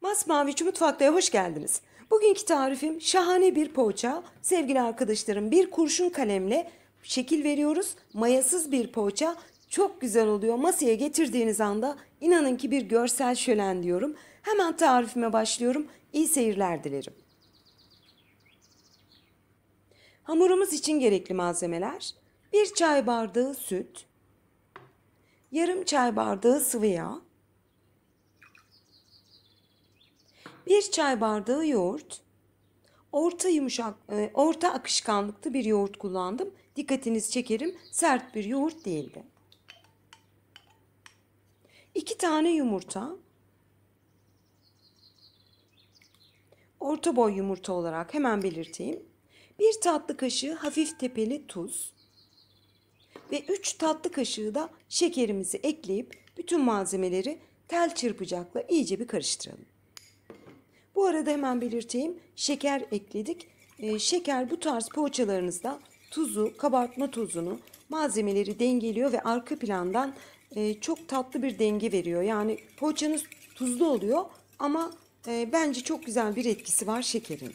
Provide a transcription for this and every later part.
Masmaviç Mutfak'ta'ya hoş geldiniz. Bugünkü tarifim şahane bir poğaça. Sevgili arkadaşlarım bir kurşun kalemle şekil veriyoruz. Mayasız bir poğaça çok güzel oluyor. Masaya getirdiğiniz anda inanın ki bir görsel şölen diyorum. Hemen tarifime başlıyorum. İyi seyirler dilerim. Hamurumuz için gerekli malzemeler 1 çay bardağı süt, yarım çay bardağı sıvı yağ, 1 çay bardağı yoğurt. Orta yumuşak, e, orta akışkanlıklı bir yoğurt kullandım. Dikkatiniz çekerim sert bir yoğurt değildi. 2 tane yumurta. Orta boy yumurta olarak hemen belirteyim. 1 tatlı kaşığı hafif tepeli tuz ve 3 tatlı kaşığı da şekerimizi ekleyip bütün malzemeleri tel çırpacakla iyice bir karıştıralım. Bu arada hemen belirteyim. Şeker ekledik. E, şeker bu tarz poğaçalarınızda tuzu, kabartma tozunu, malzemeleri dengeliyor ve arka plandan e, çok tatlı bir denge veriyor. Yani poğaçanız tuzlu oluyor ama e, bence çok güzel bir etkisi var şekerin.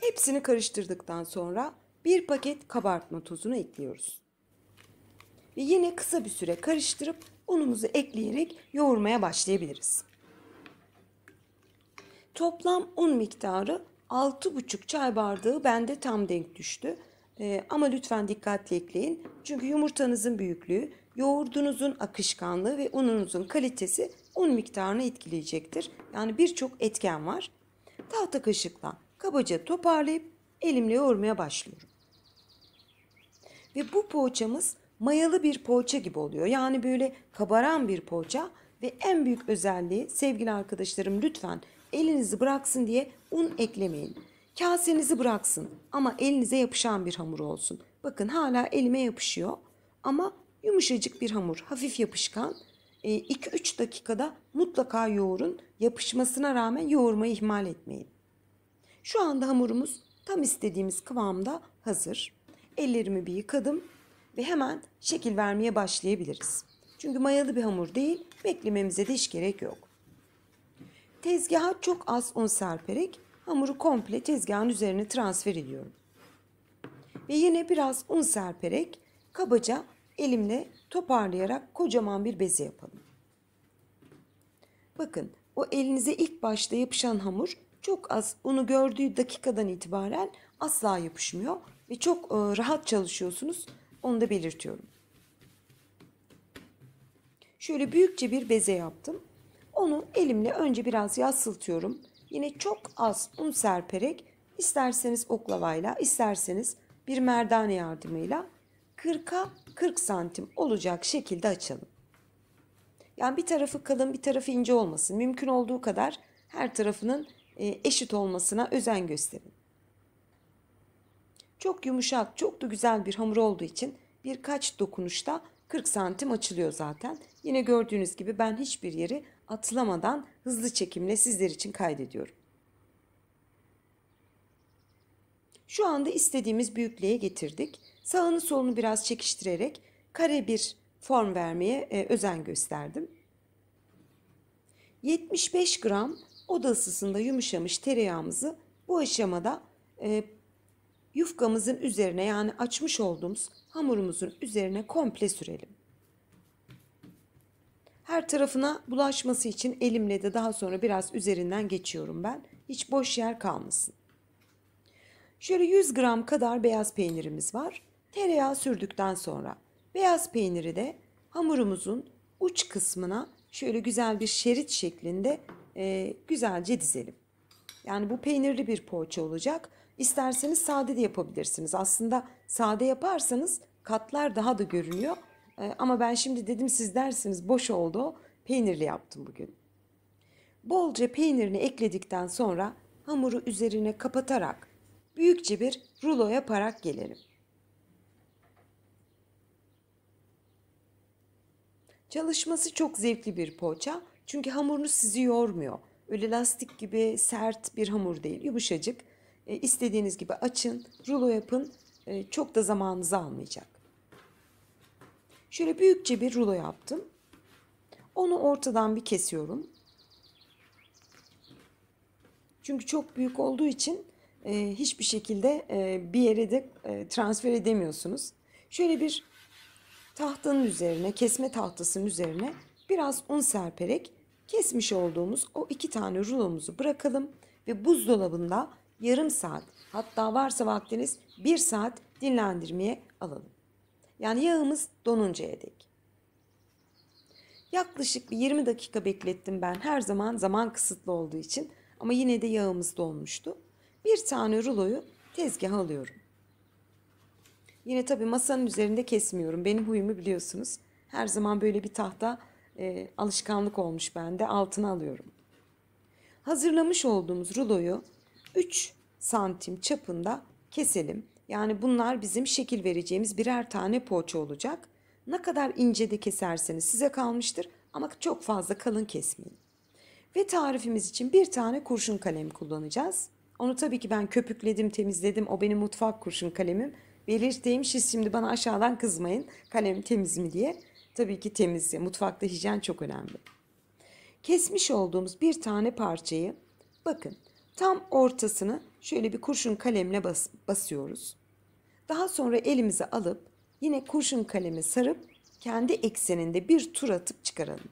Hepsini karıştırdıktan sonra bir paket kabartma tozunu ekliyoruz. Ve yine kısa bir süre karıştırıp unumuzu ekleyerek yoğurmaya başlayabiliriz. Toplam un miktarı 6,5 çay bardağı bende tam denk düştü. Ee, ama lütfen dikkatli ekleyin. Çünkü yumurtanızın büyüklüğü, yoğurdunuzun akışkanlığı ve ununuzun kalitesi un miktarını etkileyecektir. Yani birçok etken var. Tahta kaşıkla kabaca toparlayıp elimle yoğurmaya başlıyorum. Ve bu poğaçamız mayalı bir poğaça gibi oluyor. Yani böyle kabaran bir poğaça ve en büyük özelliği sevgili arkadaşlarım lütfen elinizi bıraksın diye un eklemeyin. Kasenizi bıraksın ama elinize yapışan bir hamur olsun. Bakın hala elime yapışıyor ama yumuşacık bir hamur, hafif yapışkan. 2-3 ee, dakikada mutlaka yoğurun. Yapışmasına rağmen yoğurmayı ihmal etmeyin. Şu anda hamurumuz tam istediğimiz kıvamda hazır. Ellerimi bir yıkadım ve hemen şekil vermeye başlayabiliriz. Çünkü mayalı bir hamur değil, beklememize de hiç gerek yok. Tezgaha çok az un serperek hamuru komple tezgahın üzerine transfer ediyorum. Ve yine biraz un serperek kabaca elimle toparlayarak kocaman bir beze yapalım. Bakın o elinize ilk başta yapışan hamur çok az unu gördüğü dakikadan itibaren asla yapışmıyor ve çok e, rahat çalışıyorsunuz. Onu da belirtiyorum. Şöyle büyükçe bir beze yaptım. Elimle önce biraz yassıltıyorum. Yine çok az un serperek isterseniz oklavayla isterseniz bir merdane yardımıyla 40'a 40 santim olacak şekilde açalım. Yani bir tarafı kalın bir tarafı ince olmasın. Mümkün olduğu kadar her tarafının e, eşit olmasına özen gösterin. Çok yumuşak, çok da güzel bir hamur olduğu için birkaç dokunuşta 40 santim açılıyor zaten. Yine gördüğünüz gibi ben hiçbir yeri atlamadan hızlı çekimle sizler için kaydediyorum. Şu anda istediğimiz büyüklüğe getirdik. Sağını solunu biraz çekiştirerek kare bir form vermeye e, özen gösterdim. 75 gram oda ısısında yumuşamış tereyağımızı bu aşamada e, yufkamızın üzerine yani açmış olduğumuz hamurumuzun üzerine komple sürelim. Her tarafına bulaşması için elimle de daha sonra biraz üzerinden geçiyorum ben. Hiç boş yer kalmasın. Şöyle 100 gram kadar beyaz peynirimiz var. Tereyağı sürdükten sonra beyaz peyniri de hamurumuzun uç kısmına şöyle güzel bir şerit şeklinde e, güzelce dizelim. Yani bu peynirli bir poğaça olacak. İsterseniz sade de yapabilirsiniz. Aslında sade yaparsanız katlar daha da görünüyor ee, ama ben şimdi dedim siz dersiniz boş oldu. Peynirli yaptım bugün. Bolca peynirini ekledikten sonra hamuru üzerine kapatarak büyükçe bir rulo yaparak gelelim. Çalışması çok zevkli bir poğaça çünkü hamurunu sizi yormuyor. Öyle lastik gibi sert bir hamur değil, yumuşacık. E, istediğiniz gibi açın, rulo yapın, e, çok da zamanınızı almayacak. Şöyle büyükçe bir rulo yaptım. Onu ortadan bir kesiyorum. Çünkü çok büyük olduğu için e, hiçbir şekilde e, bir yere de e, transfer edemiyorsunuz. Şöyle bir tahtanın üzerine, kesme tahtasının üzerine biraz un serperek kesmiş olduğumuz o iki tane rulomuzu bırakalım ve buzdolabında yarım saat hatta varsa vaktiniz bir saat dinlendirmeye alalım. Yani yağımız donuncaya dek. Yaklaşık bir 20 dakika beklettim ben. Her zaman zaman kısıtlı olduğu için ama yine de yağımız donmuştu. Bir tane ruloyu tezgaha alıyorum. Yine tabi masanın üzerinde kesmiyorum. Benim huyumu biliyorsunuz. Her zaman böyle bir tahta e, alışkanlık olmuş bende. Altına alıyorum. Hazırlamış olduğumuz ruloyu 3 santim çapında keselim. Yani bunlar bizim şekil vereceğimiz birer tane poğaça olacak. Ne kadar ince de keserseniz size kalmıştır ama çok fazla kalın kesmeyin. Ve tarifimiz için bir tane kurşun kalem kullanacağız. Onu tabii ki ben köpükledim, temizledim. O benim mutfak kurşun kalemim. Belirteyim siz şimdi bana aşağıdan kızmayın. Kalem temiz mi diye. Tabii ki temiz. Mutfakta hijyen çok önemli. Kesmiş olduğumuz bir tane parçayı bakın tam ortasını şöyle bir kurşun kalemle bas basıyoruz. Daha sonra elimize alıp yine kurşun kalemi sarıp kendi ekseninde bir tur atıp çıkaralım.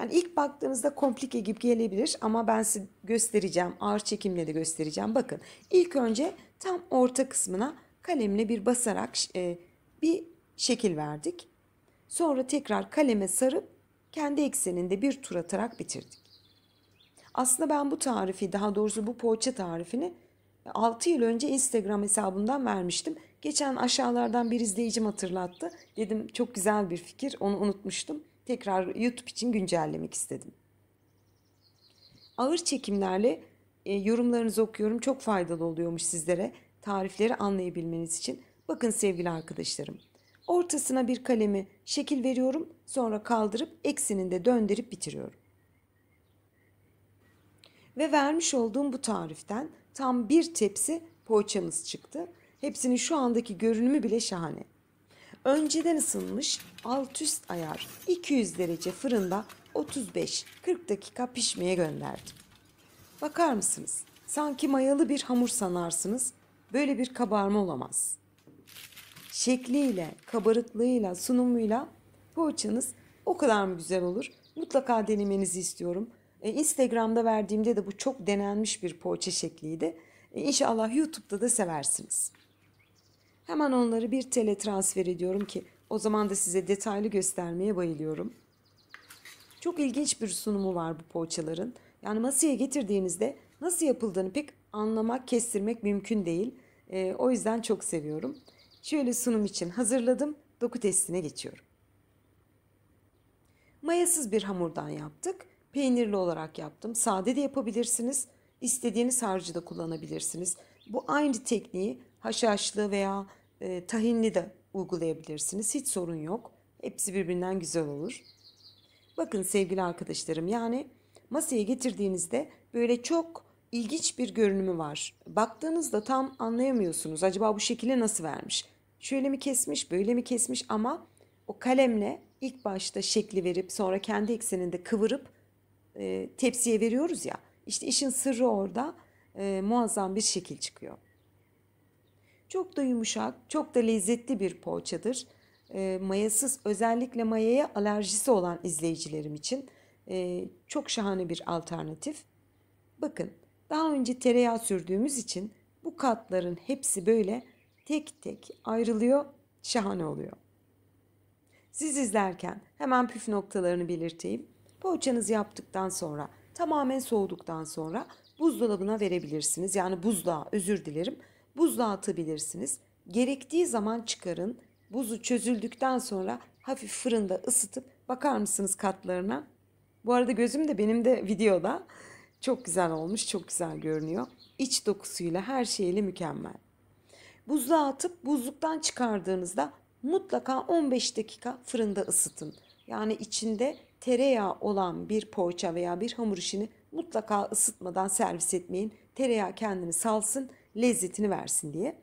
Yani ilk baktığınızda komplike gibi gelebilir ama ben size göstereceğim. Ağır çekimle de göstereceğim. Bakın ilk önce tam orta kısmına kalemle bir basarak e, bir şekil verdik. Sonra tekrar kaleme sarıp kendi ekseninde bir tur atarak bitirdik. Aslında ben bu tarifi daha doğrusu bu poğaça tarifini 6 yıl önce Instagram hesabından vermiştim. Geçen aşağılardan bir izleyicim hatırlattı. Dedim çok güzel bir fikir onu unutmuştum. Tekrar YouTube için güncellemek istedim. Ağır çekimlerle e, yorumlarınızı okuyorum. Çok faydalı oluyormuş sizlere tarifleri anlayabilmeniz için. Bakın sevgili arkadaşlarım. Ortasına bir kalemi şekil veriyorum. Sonra kaldırıp eksinin de döndürüp bitiriyorum. Ve vermiş olduğum bu tariften tam bir tepsi poğaçamız çıktı. Hepsinin şu andaki görünümü bile şahane. Önceden ısınmış alt üst ayar 200 derece fırında 35-40 dakika pişmeye gönderdim. Bakar mısınız? Sanki mayalı bir hamur sanarsınız. Böyle bir kabarma olamaz. Şekliyle, kabarıklığıyla, sunumuyla poğaçanız o kadar mı güzel olur? Mutlaka denemenizi istiyorum. E, Instagram'da verdiğimde de bu çok denenmiş bir poğaça şekliydi. E, inşallah YouTube'da da seversiniz. Hemen onları bir tele transfer ediyorum ki o zaman da size detaylı göstermeye bayılıyorum. Çok ilginç bir sunumu var bu poğaçaların. Yani masaya getirdiğinizde nasıl yapıldığını pek anlamak, kestirmek mümkün değil. E, o yüzden çok seviyorum. Şöyle sunum için hazırladım. Doku testine geçiyorum. Mayasız bir hamurdan yaptık peynirli olarak yaptım. Sade de yapabilirsiniz. İstediğiniz harcı da kullanabilirsiniz. Bu aynı tekniği haşhaşlı veya e, tahinli de uygulayabilirsiniz. Hiç sorun yok. Hepsi birbirinden güzel olur. Bakın sevgili arkadaşlarım yani masaya getirdiğinizde böyle çok ilginç bir görünümü var. Baktığınızda tam anlayamıyorsunuz. Acaba bu şekilde nasıl vermiş? Şöyle mi kesmiş, böyle mi kesmiş ama o kalemle ilk başta şekli verip sonra kendi ekseninde kıvırıp e, tepsiye veriyoruz ya. İşte işin sırrı orada e, muazzam bir şekil çıkıyor. Çok da yumuşak, çok da lezzetli bir poğaçadır. E, mayasız özellikle mayaya alerjisi olan izleyicilerim için e, çok şahane bir alternatif. Bakın daha önce tereyağı sürdüğümüz için bu katların hepsi böyle tek tek ayrılıyor, şahane oluyor. Siz izlerken hemen püf noktalarını belirteyim. Poğaçanızı yaptıktan sonra tamamen soğuduktan sonra buzdolabına verebilirsiniz. Yani buzluğa özür dilerim. Buzluğa atabilirsiniz. Gerektiği zaman çıkarın. Buzu çözüldükten sonra hafif fırında ısıtıp bakar mısınız katlarına? Bu arada gözüm de benim de videoda. Çok güzel olmuş, çok güzel görünüyor. İç dokusuyla, her şeyle mükemmel. Buzluğa atıp buzluktan çıkardığınızda mutlaka 15 dakika fırında ısıtın. Yani içinde tereyağı olan bir poğaça veya bir hamur işini mutlaka ısıtmadan servis etmeyin. Tereyağı kendini salsın, lezzetini versin diye.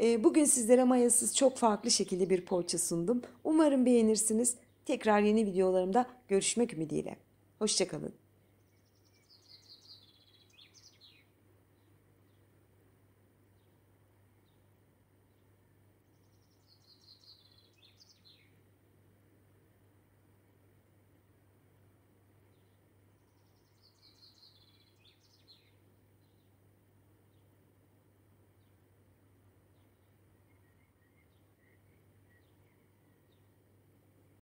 Ee, bugün sizlere mayasız çok farklı şekilde bir poğaça sundum. Umarım beğenirsiniz. Tekrar yeni videolarımda görüşmek ümidiyle. Hoşçakalın.